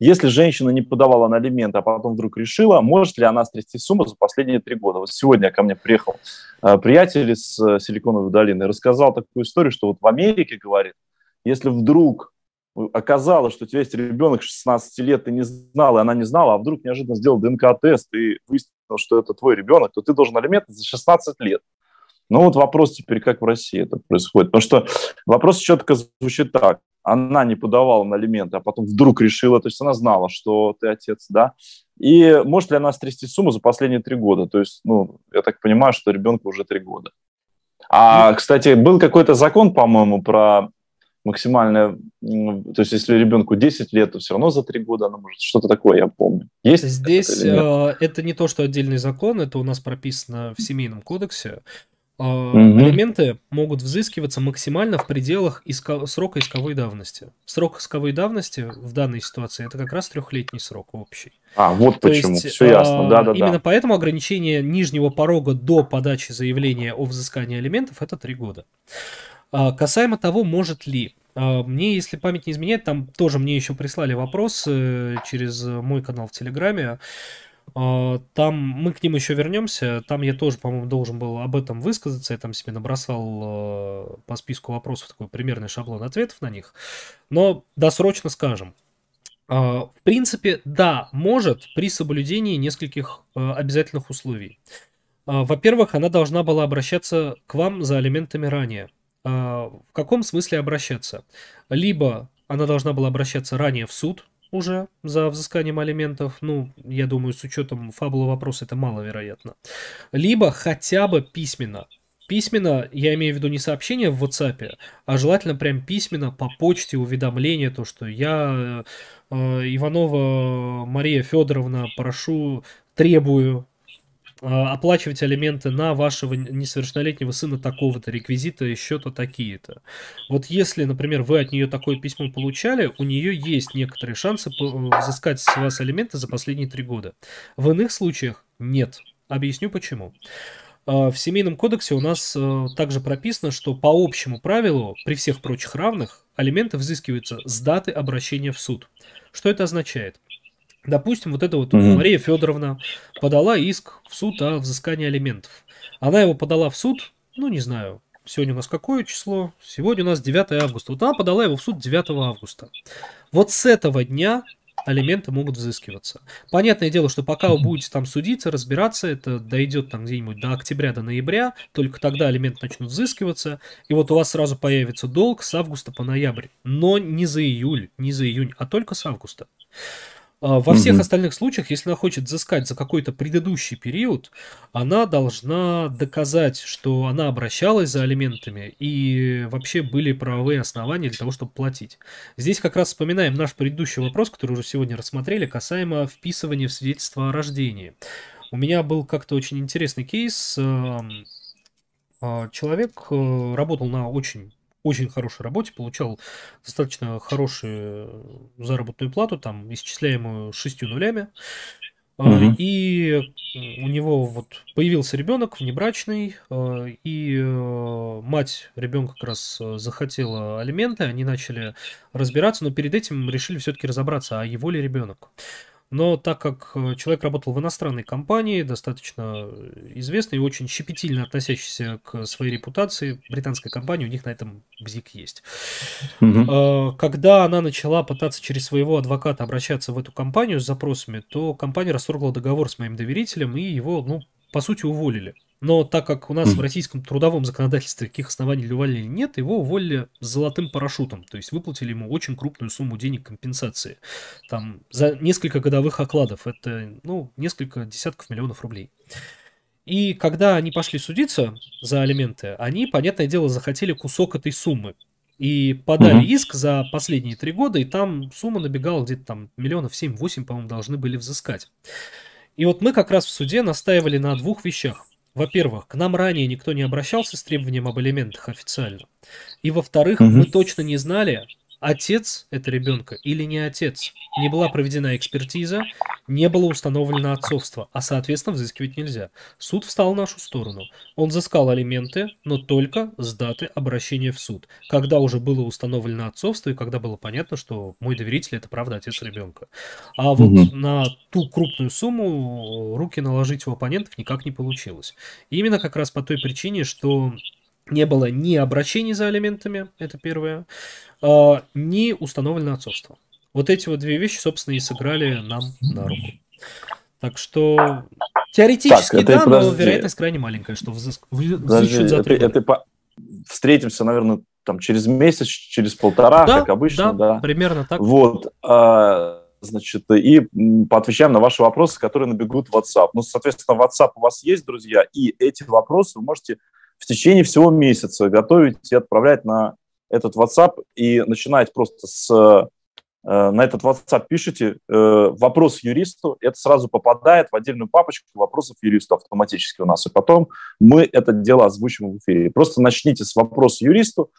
Если женщина не подавала на алименты, а потом вдруг решила, может ли она стрясти сумму за последние три года. Вот сегодня ко мне приехал э, приятель из э, Силиконовой долины и рассказал такую историю, что вот в Америке, говорит, если вдруг э, оказалось, что у тебя есть ребенок 16 лет, ты не знал, и она не знала, а вдруг неожиданно сделал ДНК-тест и выяснил, что это твой ребенок, то ты должен алименты за 16 лет. Ну вот вопрос теперь, как в России это происходит. Потому что вопрос четко звучит так она не подавала на алименты, а потом вдруг решила, то есть она знала, что ты отец, да, и может ли она стрясти сумму за последние три года, то есть, ну, я так понимаю, что ребенку уже три года. А, ну, кстати, был какой-то закон, по-моему, про максимальное, то есть если ребенку 10 лет, то все равно за 3 года она может, что-то такое, я помню. Есть Здесь это, э, это не то, что отдельный закон, это у нас прописано в семейном кодексе, Угу. Алименты могут взыскиваться максимально в пределах иска... срока исковой давности. Срок исковой давности в данной ситуации это как раз трехлетний срок общий. А, вот То почему, есть, все ясно, а, да-да-да. Именно да. поэтому ограничение нижнего порога до подачи заявления о взыскании алиментов это три года. А, касаемо того, может ли. Мне, если память не изменяет, там тоже мне еще прислали вопрос э, через мой канал в Телеграме. А, там мы к ним еще вернемся. Там я тоже, по-моему, должен был об этом высказаться. Я там себе набросал э, по списку вопросов такой примерный шаблон ответов на них. Но досрочно скажем. А, в принципе, да, может при соблюдении нескольких э, обязательных условий. А, во-первых, она должна была обращаться к вам за алиментами ранее. В каком смысле обращаться? Либо она должна была обращаться ранее в суд, уже за взысканием алиментов. Ну, я думаю, с учетом фабулы вопроса это маловероятно. Либо хотя бы письменно. Письменно, я имею в виду не сообщение в WhatsApp, а желательно прям письменно по почте уведомление, то, что я, э, э Иванова Мария Федоровна, прошу, требую Э, оплачивать алименты на вашего несовершеннолетнего сына такого-то реквизита и счета такие-то. Вот если, например, вы от нее такое письмо получали, у нее есть некоторые шансы э, взыскать с вас алименты за последние три года. В иных случаях нет. Объясню почему. Э, в Семейном кодексе у нас также прописано, что по общему правилу, при всех прочих равных, алименты взыскиваются с даты обращения в суд. Что это означает? Допустим, вот эта вот угу. Мария Федоровна подала иск в суд о взыскании алиментов. Она его подала в суд, ну, не знаю, сегодня у нас какое число? Сегодня у нас 9 августа. Вот она подала его в суд 9 августа. Вот с этого дня алименты могут взыскиваться. Понятное дело, что пока вы будете там судиться, разбираться, это дойдет там где-нибудь до октября, до ноября, только тогда алименты начнут взыскиваться, и вот у вас сразу появится долг с августа по ноябрь, но не за июль, не за июнь, а только с августа. А, во угу. всех остальных случаях, если она хочет взыскать за какой-то предыдущий период, она должна доказать, что она обращалась за алиментами и вообще были правовые основания для того, чтобы платить. Здесь как раз вспоминаем наш предыдущий вопрос, который уже сегодня рассмотрели, касаемо вписывания в свидетельство о рождении. У меня был как-то очень интересный кейс. Эм, а, человек э, работал на очень очень хорошей работе, получал достаточно хорошую э, заработную плату, там, исчисляемую шестью нулями. Угу. И э, у него вот появился ребенок внебрачный, э, и мать ребенка как раз захотела алименты, они начали разбираться, но перед этим решили все-таки разобраться, а его ли ребенок. Но так как э, человек работал в иностранной компании, достаточно э, известной и очень щепетильно относящийся к своей репутации, британская компания, у них на этом бзик есть. Угу. Когда она начала пытаться через своего адвоката обращаться в эту компанию с запросами, то компания расторгла договор с моим доверителем и его, ну, по сути, уволили. Но так как у нас в российском трудовом законодательстве таких оснований для увольнения нет, его уволили с золотым парашютом, то есть выплатили ему очень крупную сумму денег компенсации. Там за несколько годовых окладов, это, ну, несколько десятков миллионов рублей. И когда они пошли судиться за алименты, они, понятное дело, захотели кусок этой суммы. И подали mm иск за последние три года, и там сумма набегала где-то там миллионов 7-8, по-моему, должны были взыскать. И вот мы как раз в суде настаивали на двух вещах во-первых, к нам ранее никто не обращался с требованием об элементах официально. И во-вторых, угу. мы точно не знали, отец это ребенка или не отец. Не была проведена экспертиза, не было установлено отцовство, а, соответственно, взыскивать нельзя. Суд встал в нашу сторону. Он взыскал алименты, но только с даты обращения в суд, когда уже было установлено отцовство и когда было понятно, что мой доверитель – это, правда, отец ребенка. А вот угу. на ту крупную сумму э, руки наложить у оппонентов никак не получилось. И именно как раз по той причине, что не было ни обращений за алиментами, это первое, а, ни установлено отцовство. Вот эти вот две вещи, собственно, и сыграли нам на руку. Так что теоретически так, да, ты, но вероятность крайне маленькая, что взыск... взыщут за три это, года. Это по... Встретимся, наверное, там через месяц, через полтора, да, как обычно, да, да. Примерно так. Вот. А, значит, и поотвечаем на ваши вопросы, которые набегут в WhatsApp. Ну, соответственно, WhatsApp у вас есть, друзья, и эти вопросы вы можете в течение всего месяца готовить и отправлять на этот WhatsApp и начинать просто с Э, на этот WhatsApp пишете э, вопрос юристу, это сразу попадает в отдельную папочку вопросов юристу автоматически у нас. И потом мы это дело озвучим в эфире. Просто начните с вопроса юристу,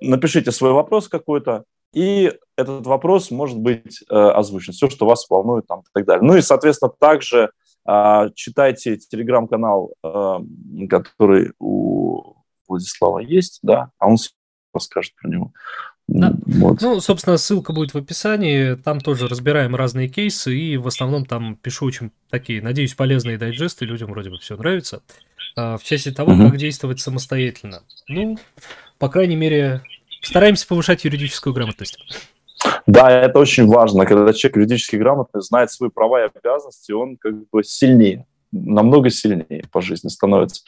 напишите свой вопрос какой-то, и этот вопрос может быть э, озвучен. Все, что вас волнует там, и так далее. Ну и, соответственно, также а, читайте телеграм-канал, который у Владислава есть, да, а он расскажет про него. Да. Вот. Ну, собственно, ссылка будет в описании. Там тоже разбираем разные кейсы, и в основном там пишу очень такие, надеюсь, полезные дайджесты. Людям вроде бы все нравится. А, в части того, угу. как действовать самостоятельно. Ну, по крайней мере, стараемся повышать юридическую грамотность. Да, это очень важно. Когда человек юридически грамотный, знает свои права и обязанности, он как бы сильнее, намного сильнее по жизни становится.